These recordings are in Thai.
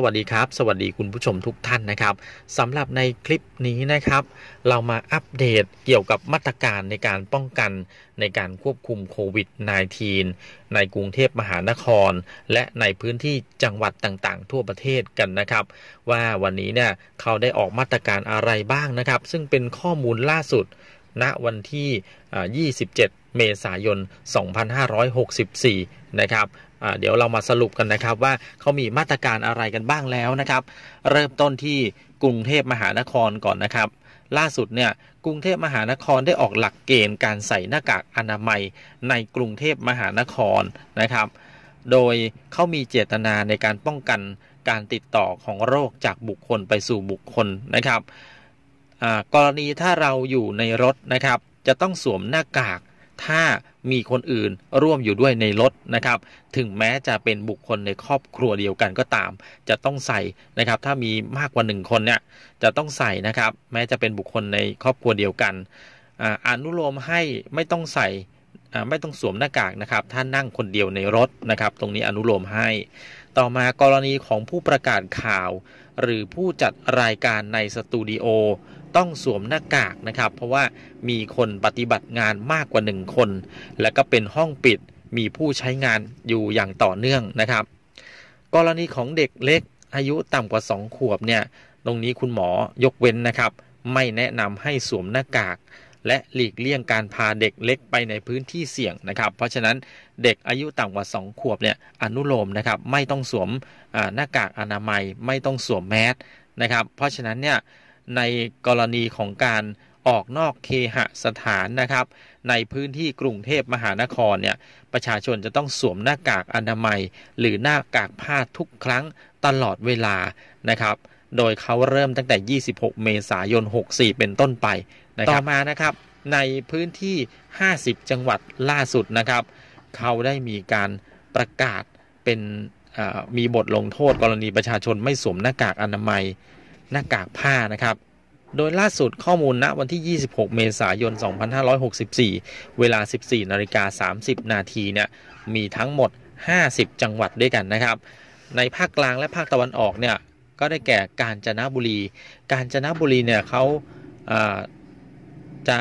สวัสดีครับ สวัสดีคุณผู้ชมทุกท่านนะครับสำหรับในคลิปนี้นะครับเรามาอัปเดตเกี่ยวกับมาตรการในการป้องกันในการควบคุมโควิด -19 ในกรุงเทพมหานคร และในพื้นที่จังหวัดต่างๆ ทั่วประเทศกันนะครับ ว่าวันนี้เนี่ยเขาได้ออกมาตรการอะไรบ้างนะครับ ซึ่งเป็นข้อมูลล่าสุดณวันที่ 27 เมษายน 2564 นะครับเดี๋ยวเรามาสรุปกันนะครับว่าเขามีมาตรการอะไรกันบ้างแล้วนะครับ เริ่มต้นที่กรุงเทพมหานครก่อนนะครับ ล่าสุดเนี่ย กรุงเทพมหานครได้ออกหลักเกณฑ์การใส่หน้ากากอนามัยในกรุงเทพมหานครนะครับ โดยเขามีเจตนาในการป้องกันการติดต่อของโรคจากบุคคลไปสู่บุคคลนะครับกรณีถ้าเราอยู่ในรถนะครับจะต้องสวมหน้ากาก ถ้ามีคนอื่นร่วมอยู่ด้วยในรถนะครับถึงแม้จะเป็นบุคคลในครอบครัวเดียวกันก็ตาม จะต้องใส่นะครับถ้ามีมากกว่าหนึ่งคนเนี่ยจะต้องใส่นะครับแม้จะเป็นบุคคลในครอบครัวเดียวกันอนุโลมให้ไม่ต้องใส่ไม่ต้องสวมหน้ากากนะครับถ้านั่งคนเดียวในรถนะครับตรงนี้อนุโลมให้ ต่อมากรณีของผู้ประกาศข่าว หรือผู้จัดรายการในสตูดิโอต้องสวมหน้ากากนะครับเพราะว่ามีคนปฏิบัติงานมากกว่า1คนและก็เป็นห้องปิดมีผู้ใช้งานอยู่อย่างต่อเนื่องนะครับ กรณีของเด็กเล็ก อายุต่ำกว่า 2 ขวบเนี่ยตรงนี้คุณหมอยกเว้นนะครับ ไม่แนะนำให้สวมหน้ากาก และหลีกเลี่ยงการพาเด็กเล็กไปในพื้นที่เสี่ยงนะครับ เพราะฉะนั้นเด็กอายุต่ำกว่า 2 ขวบเนี่ยอนุโลมนะครับไม่ต้องสวมหน้ากากอนามัย ไม่ต้องสวมแมสนะครับ เพราะฉะนั้นเนี่ยในกรณีของการออกนอกเคหสถานนะครับ ในพื้นที่กรุงเทพมหานครเนี่ยประชาชนจะต้องสวมหน้ากากอนามัย หรือหน้ากากผ้าทุกครั้งตลอดเวลานะครับ โดยเขาเริ่มตั้งแต่ 26 เมษายน 64 เป็นต้นไปนะครับต่อมานะครับ ในพื้นที่ 50 จังหวัดล่าสุดนะครับเขาได้มีการประกาศเป็นมีบทลงโทษกรณีประชาชนไม่สวมหน้ากากอนามัย หน้ากากผ้านะครับโดยล่าสุดข้อมูลณวันที่ 26 เมษายน 2564 เวลา 14นาฬิกา30 นาทีเนี่ย มีทั้งหมด 50 จังหวัดด้วยกันนะครับ ในภาคกลางและภาคตะวันออกเนี่ย ก็ได้แก่กาญจนบุรี กาญจนบุรีเนี่ยเขาจะ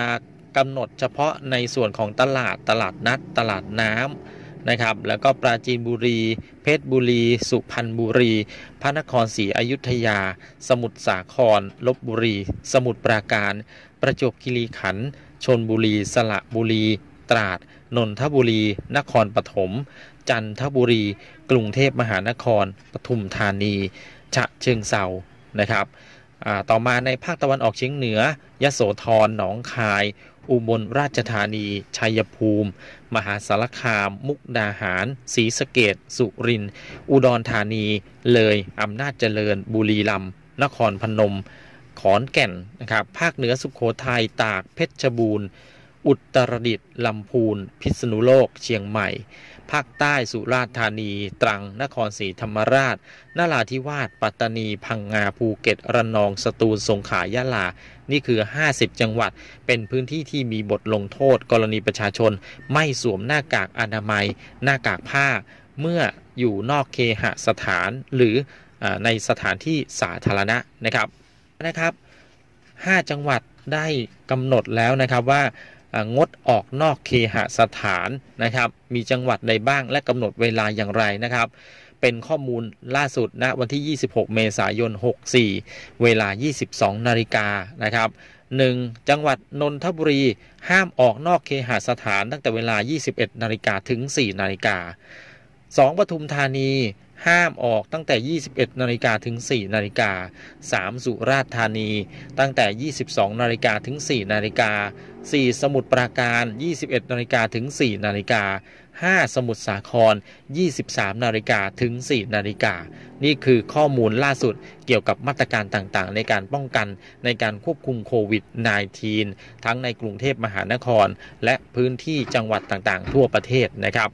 กำหนดเฉพาะในส่วนของตลาดตลาดนัด ตลาดน้ำนะครับ แล้วก็ปราจีนบุรี เพชรบุรี สุพรรณบุรี พระนครศรีอยุธยา สมุทรสาคร ลบบุรี สมุทรปราการ ประจวบคีรีขันธ์ชนบุรี สระบุรี ตราด นนทบุรี นครปฐม จันทบุรี กรุงเทพมหานคร ปทุมธานี ฉะเชิงเซานะครับต่อมาในภาคตะวันออกเฉียงเหนือ ยโสธร หนองคาย อุบลราชธานี ชัยภูมิ มหาสารคาม มุกดาหารศรีสะเกดสุรินทร์ อุดรธานี เลย อำนาจเจริญ บุรีรัมย์ นครพนม ขอนแก่น นะครับ ภาคเหนือสุขโขทัย ตาก เพชรบูรณ์อุตรดิตถ์ลำพูนพิษณุโลก เชียงใหม่ ภาคใต้สุราษฎร์ธานีตรัง นครศรีธรรมราชนราธิวาสปัตตานีพังงา ภูเก็ตระนอง สตูลสงขลายะลา นี่คือ 50 จังหวัด เป็นพื้นที่ที่มีบทลงโทษกรณีประชาชน ไม่สวมหน้ากากอนามัย หน้ากากผ้าเมื่ออยู่นอกเคหสถานหรือในสถานที่สาธารณะนะครับนะครับ 5 จังหวัดได้กำหนดแล้วนะครับว่างดออกนอกเคหสถานนะครับ มีจังหวัดใดบ้างและกำหนดเวลาอย่างไรนะครับ เป็นข้อมูลล่าสุดนะวันที่ 26 เมษายน 64 เวลา 22 นาฬิกานะครับ 1. จังหวัดนนทบุรี ห้ามออกนอกเคหสถานตั้งแต่เวลา 21 นาฬิกาถึง 4นาฬิกา 2. ปทุมธานีห้ามออกตั้งแต่ 21นาฬิกาถึง4นาฬิกา3สุราษฎร์ธานี ตั้งแต่22นาฬิกาถึง4นาฬิกา4สมุทรปราการ 21นาฬิกาถึง4นาฬิกา5สมุทรสาคร23นาฬิกาถึง4นาฬิกานี่คือข้อมูลล่าสุดเกี่ยวกับมาตรการต่างๆ ในการป้องกันในการควบคุมโควิด -19 ทั้งในกรุงเทพมหานครและพื้นที่จังหวัดต่างๆทั่วประเทศนะครับ